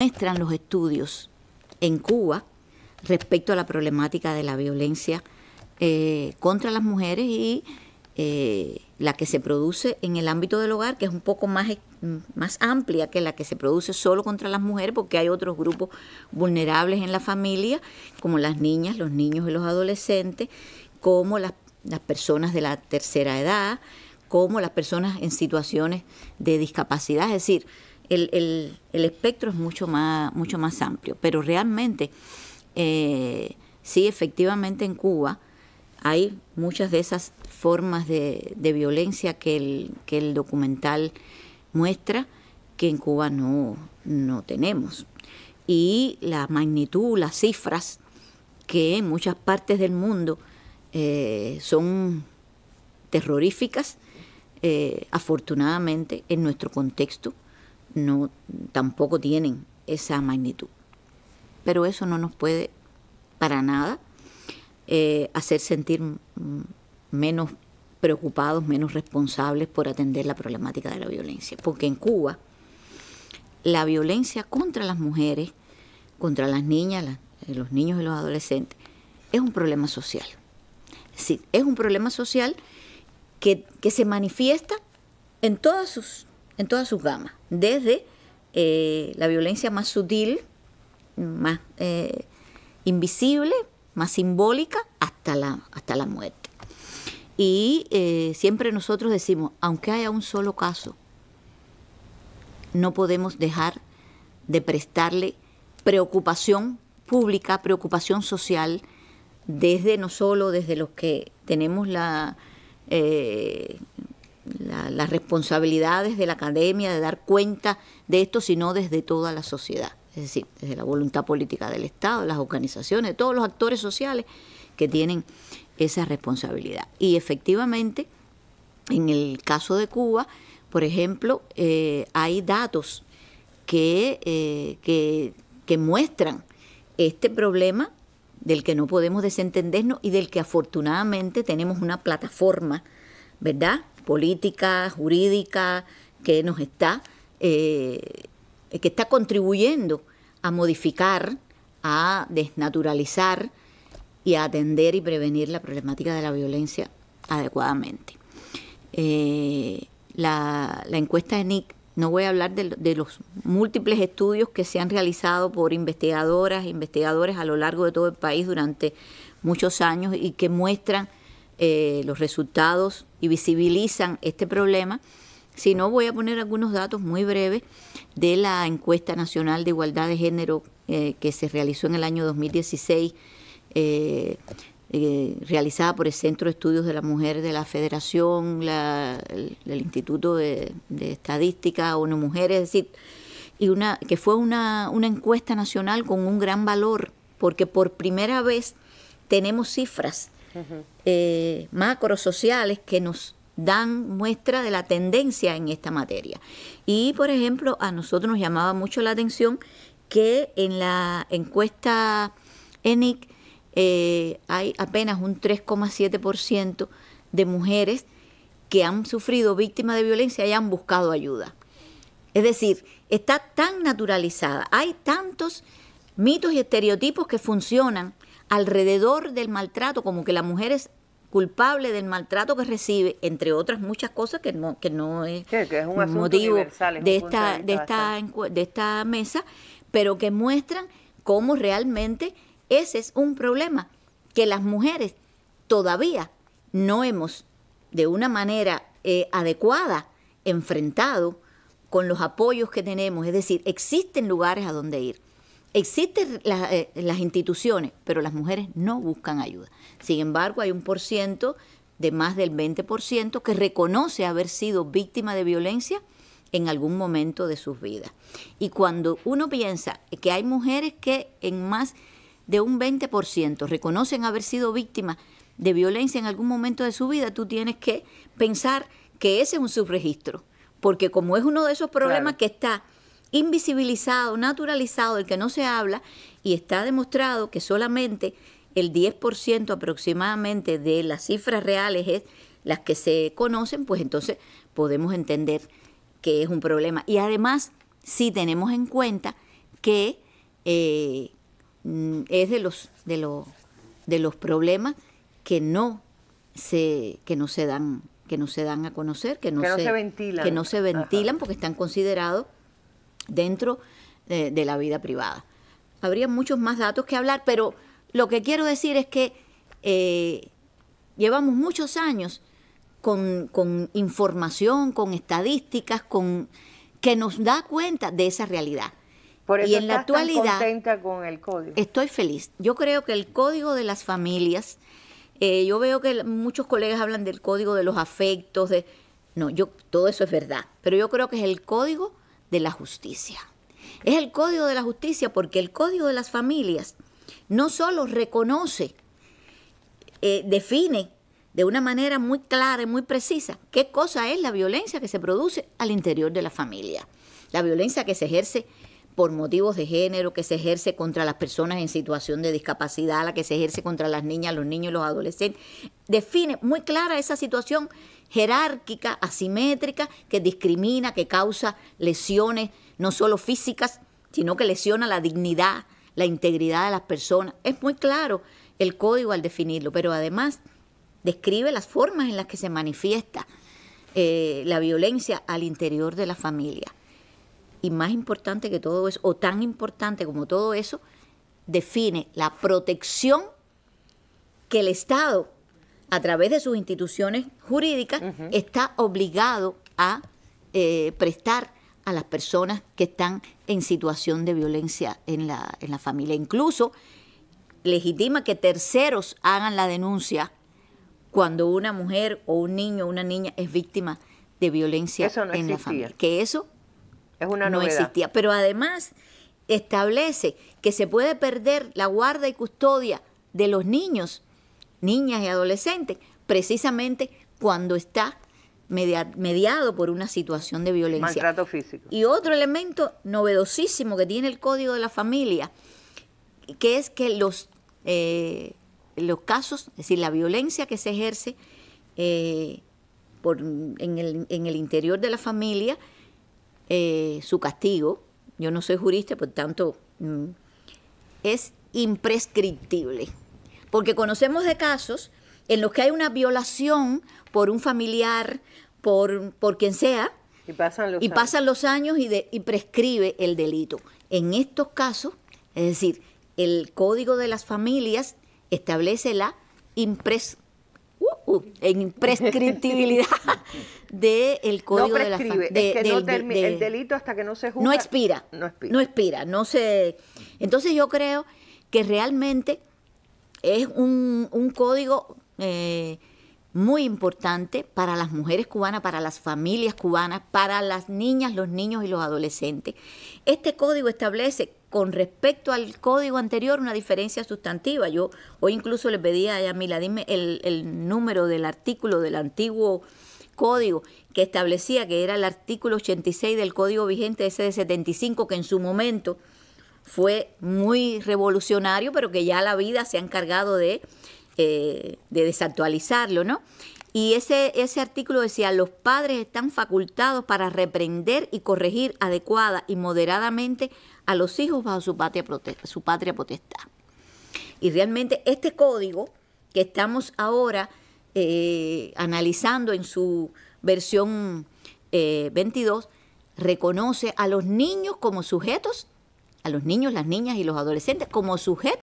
muestran los estudios en Cuba respecto a la problemática de la violencia eh, contra las mujeres y eh, la que se produce en el ámbito del hogar, que es un poco más, más amplia que la que se produce solo contra las mujeres, porque hay otros grupos vulnerables en la familia, como las niñas, los niños y los adolescentes, como las personas de la tercera edad, como las personas en situaciones de discapacidad, es decir, el, espectro es mucho más, mucho más amplio, pero realmente, eh, sí, efectivamente en Cuba hay muchas de esas formas de, violencia que el, documental muestra que en Cuba no, tenemos. Y la magnitud, las cifras que en muchas partes del mundo eh, son terroríficas, eh, afortunadamente en nuestro contexto no, tampoco tienen esa magnitud. Pero eso no nos puede para nada eh, hacer sentir menos preocupados, menos responsables por atender la problemática de la violencia. Porque en Cuba la violencia contra las mujeres, contra las niñas, eh, los niños y los adolescentes, es un problema social. Es es un problema social que se manifiesta en todas sus en todas sus gamas, desde eh, la violencia más sutil, más eh, invisible, más simbólica, hasta la, hasta la muerte. Y eh, siempre nosotros decimos, aunque haya un solo caso, no podemos dejar de prestarle preocupación pública, preocupación social, desde no solo desde los que tenemos la las responsabilidades de la academia de dar cuenta de esto, sino desde toda la sociedad, es decir, desde la voluntad política del Estado, las organizaciones, todos los actores sociales que tienen esa responsabilidad. Y efectivamente, en el caso de Cuba, por ejemplo, eh, hay datos eh, que, que muestran este problema del que no podemos desentendernos y del que afortunadamente tenemos una plataforma, ¿verdad? política, jurídica, que nos está, eh, que está contribuyendo a modificar, a desnaturalizar y a atender y prevenir la problemática de la violencia adecuadamente. Eh, la, encuesta de NIC, no voy a hablar de, de, los múltiples estudios que se han realizado por investigadoras e investigadores a lo largo de todo el país durante muchos años y que muestran eh, los resultados y visibilizan este problema, si no voy a poner algunos datos muy breves de la encuesta nacional de igualdad de género eh, que se realizó en el año 2016. Eh, realizada por el Centro de Estudios de la Mujer de la Federación, el, Instituto de, Estadística, ONU Mujeres, es decir, y una, que fue una, una encuesta nacional con un gran valor, porque por primera vez tenemos cifras eh, macro sociales que nos dan muestra de la tendencia en esta materia. Y, por ejemplo, a nosotros nos llamaba mucho la atención que en la encuesta ENIC eh, hay apenas un 3,7% de mujeres que han sufrido víctimas de violencia y han buscado ayuda. Es decir, está tan naturalizada, hay tantos mitos y estereotipos que funcionan alrededor del maltrato, como que la mujer es culpable del maltrato que recibe, entre otras muchas cosas que no, que no es, un motivo de, esta, de, esta, de esta mesa, pero que muestran cómo realmente ese es un problema que las mujeres todavía no hemos de una manera eh, adecuada enfrentado con los apoyos que tenemos, es decir, existen lugares a donde ir. Existen eh, las instituciones, pero las mujeres no buscan ayuda. Sin embargo, hay un por ciento de más del 20% que reconoce haber sido víctima de violencia en algún momento de sus vidas. Y cuando uno piensa que hay mujeres que en más de un 20% reconocen haber sido víctima de violencia en algún momento de su vida, tú tienes que pensar que ese es un subregistro, porque como es uno de esos problemas que está invisibilizado, naturalizado, del que no se habla, y está demostrado que solamente el 10% aproximadamente de las cifras reales es las que se conocen, pues entonces podemos entender que es un problema. Y además, si sí tenemos en cuenta que eh, es de los, de, los, de los problemas que no se, que no se dan que no se dan a conocer, que no, se, ventilan. Que no se ventilan porque están considerados dentro de, la vida privada. Habría muchos más datos que hablar, pero lo que quiero decir es que eh, llevamos muchos años con, información, con estadísticas, con que nos da cuenta de esa realidad. Por eso y en la actualidad con el código. Estoy feliz. Yo creo que el código de las familias, eh, yo veo que muchos colegas hablan del código de los afectos, de no, yo todo eso es verdad, pero yo creo que es el código de la justicia. Es el código de la justicia porque el código de las familias no solo reconoce, eh, define de una manera muy clara y muy precisa qué cosa es la violencia que se produce al interior de la familia, la violencia que se ejerce por motivos de género, que se ejerce contra las personas en situación de discapacidad, la que se ejerce contra las niñas, los niños y los adolescentes. Define muy clara esa situación jerárquica, asimétrica, que discrimina, que causa lesiones, no solo físicas, sino que lesiona la dignidad, la integridad de las personas. Es muy claro el código al definirlo, pero además describe las formas en las que se manifiesta eh, la violencia al interior de la familia y más importante que todo eso, o tan importante como todo eso, define la protección que el Estado, a través de sus instituciones jurídicas, está obligado a eh, prestar a las personas que están en situación de violencia en la, familia. Incluso legitima que terceros hagan la denuncia cuando una mujer o un niño o una niña es víctima de violencia en la familia. Que eso es una no existía. Pero además establece que se puede perder la guarda y custodia de los niños, niñas y adolescentes, precisamente cuando está mediado por una situación de violencia. Maltrato físico. Y otro elemento novedosísimo que tiene el Código de la Familia, que es que los, eh, los casos, es decir, la violencia que se ejerce eh, en el interior de la familia, eh, su castigo, yo no soy jurista, por tanto, mm, es imprescriptible. Porque conocemos de casos en los que hay una violación por un familiar, por, quien sea, y pasan los, años. y, prescribe el delito. En estos casos, es decir, el Código de las Familias establece la impres, uh, uh, imprescriptibilidad del código de la El delito hasta que no se juzga. No expira. No expira. No se, entonces yo creo que realmente es un, un código eh, muy importante para las mujeres cubanas, para las familias cubanas, para las niñas, los niños y los adolescentes. Este código establece con respecto al código anterior una diferencia sustantiva. Yo hoy incluso le pedí a Yamila, dime el, el número del artículo del antiguo código que establecía que era el artículo 86 del código vigente ese de 75 que en su momento fue muy revolucionario, pero que ya la vida se ha encargado eh, de, desactualizarlo, ¿no? Y ese, ese artículo decía, los padres están facultados para reprender y corregir adecuada y moderadamente a los hijos bajo su su patria potestad. Y realmente este código que estamos ahora eh, analizando en su versión 22, eh, reconoce a los niños como sujetos, a los niños, las niñas y los adolescentes como sujetos